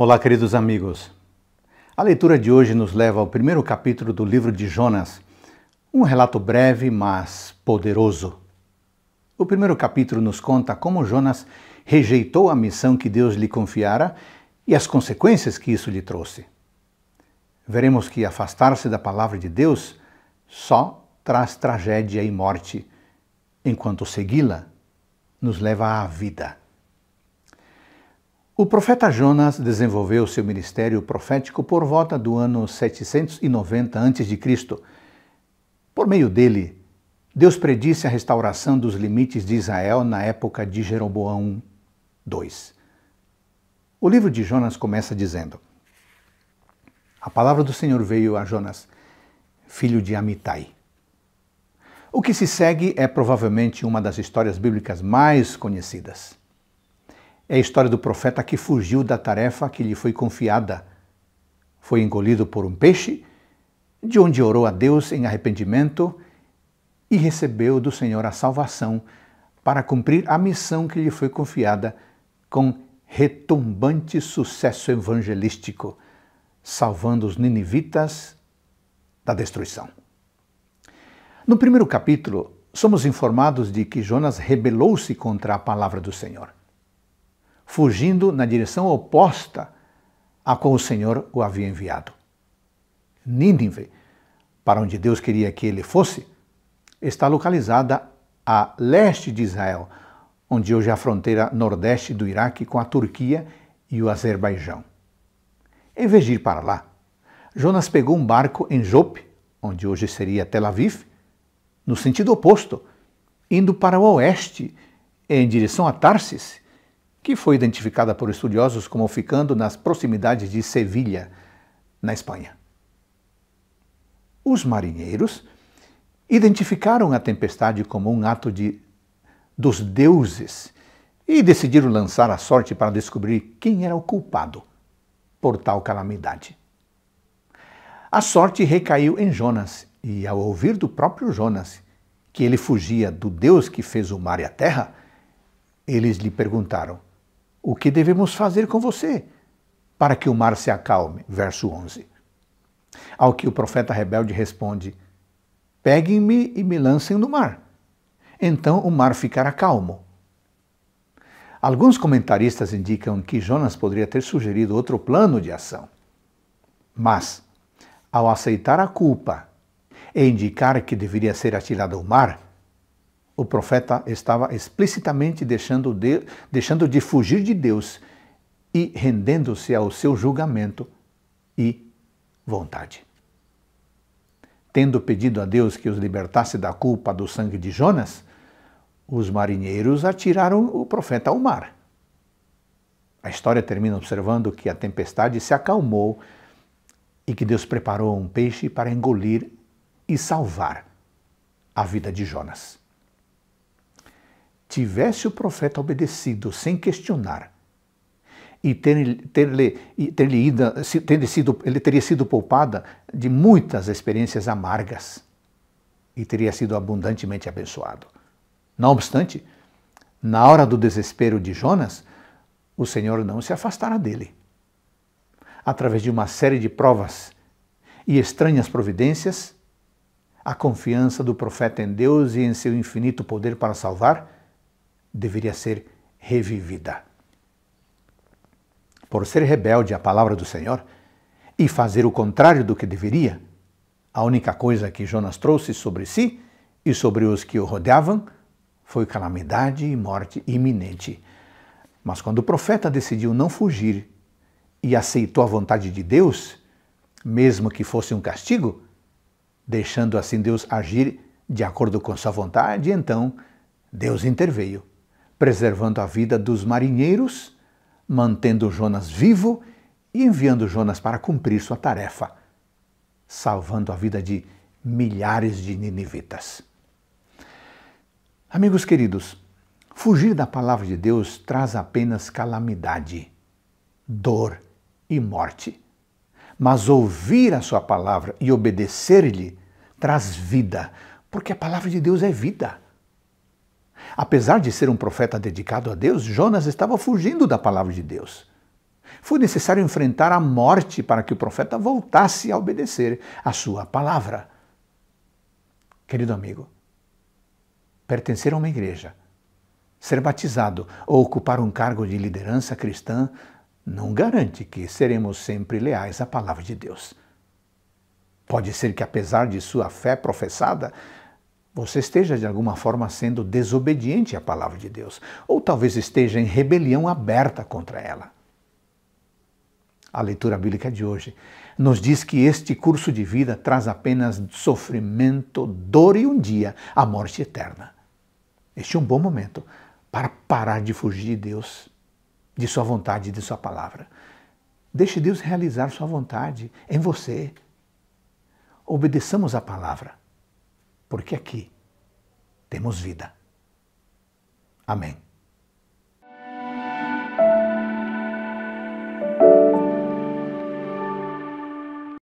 Olá, queridos amigos. A leitura de hoje nos leva ao primeiro capítulo do livro de Jonas, um relato breve, mas poderoso. O primeiro capítulo nos conta como Jonas rejeitou a missão que Deus lhe confiara e as consequências que isso lhe trouxe. Veremos que afastar-se da palavra de Deus só traz tragédia e morte, enquanto segui-la nos leva à vida. O profeta Jonas desenvolveu seu ministério profético por volta do ano 790 a.C. Por meio dele, Deus predisse a restauração dos limites de Israel na época de Jeroboão II. O livro de Jonas começa dizendo: A palavra do Senhor veio a Jonas, filho de Amitai. O que se segue é provavelmente uma das histórias bíblicas mais conhecidas é a história do profeta que fugiu da tarefa que lhe foi confiada. Foi engolido por um peixe, de onde orou a Deus em arrependimento e recebeu do Senhor a salvação para cumprir a missão que lhe foi confiada com retumbante sucesso evangelístico, salvando os ninivitas da destruição. No primeiro capítulo, somos informados de que Jonas rebelou-se contra a palavra do Senhor fugindo na direção oposta a qual o Senhor o havia enviado. Nínive, para onde Deus queria que ele fosse, está localizada a leste de Israel, onde hoje é a fronteira nordeste do Iraque com a Turquia e o Azerbaijão. Em vez de ir para lá, Jonas pegou um barco em Jope, onde hoje seria Tel Aviv, no sentido oposto, indo para o oeste, em direção a Tarsis, que foi identificada por estudiosos como ficando nas proximidades de Sevilha, na Espanha. Os marinheiros identificaram a tempestade como um ato de, dos deuses e decidiram lançar a sorte para descobrir quem era o culpado por tal calamidade. A sorte recaiu em Jonas, e ao ouvir do próprio Jonas que ele fugia do Deus que fez o mar e a terra, eles lhe perguntaram: o que devemos fazer com você para que o mar se acalme? Verso 11. Ao que o profeta rebelde responde: Peguem-me e me lancem no mar. Então o mar ficará calmo. Alguns comentaristas indicam que Jonas poderia ter sugerido outro plano de ação. Mas, ao aceitar a culpa e indicar que deveria ser atirado ao mar, o profeta estava explicitamente deixando de, deixando de fugir de Deus e rendendo-se ao seu julgamento e vontade. Tendo pedido a Deus que os libertasse da culpa do sangue de Jonas, os marinheiros atiraram o profeta ao mar. A história termina observando que a tempestade se acalmou e que Deus preparou um peixe para engolir e salvar a vida de Jonas tivesse o profeta obedecido sem questionar, e ter-lhe ter ter ter sido, ele teria sido poupada de muitas experiências amargas e teria sido abundantemente abençoado. Não obstante, na hora do desespero de Jonas, o Senhor não se afastara dele. Através de uma série de provas e estranhas providências, a confiança do profeta em Deus e em seu infinito poder para salvar deveria ser revivida. Por ser rebelde à palavra do Senhor e fazer o contrário do que deveria, a única coisa que Jonas trouxe sobre si e sobre os que o rodeavam foi calamidade e morte iminente. Mas quando o profeta decidiu não fugir e aceitou a vontade de Deus, mesmo que fosse um castigo, deixando assim Deus agir de acordo com sua vontade, então Deus interveio preservando a vida dos marinheiros, mantendo Jonas vivo e enviando Jonas para cumprir sua tarefa, salvando a vida de milhares de ninivitas. Amigos queridos, fugir da palavra de Deus traz apenas calamidade, dor e morte. Mas ouvir a sua palavra e obedecer-lhe traz vida, porque a palavra de Deus é vida. Apesar de ser um profeta dedicado a Deus, Jonas estava fugindo da palavra de Deus. Foi necessário enfrentar a morte para que o profeta voltasse a obedecer à sua palavra. Querido amigo, pertencer a uma igreja, ser batizado ou ocupar um cargo de liderança cristã não garante que seremos sempre leais à palavra de Deus. Pode ser que, apesar de sua fé professada, você esteja de alguma forma sendo desobediente à palavra de Deus, ou talvez esteja em rebelião aberta contra ela. A leitura bíblica de hoje nos diz que este curso de vida traz apenas sofrimento, dor e um dia a morte eterna. Este é um bom momento para parar de fugir de Deus, de Sua vontade e de Sua palavra. Deixe Deus realizar Sua vontade em você. Obedeçamos a palavra porque aqui temos vida. Amém.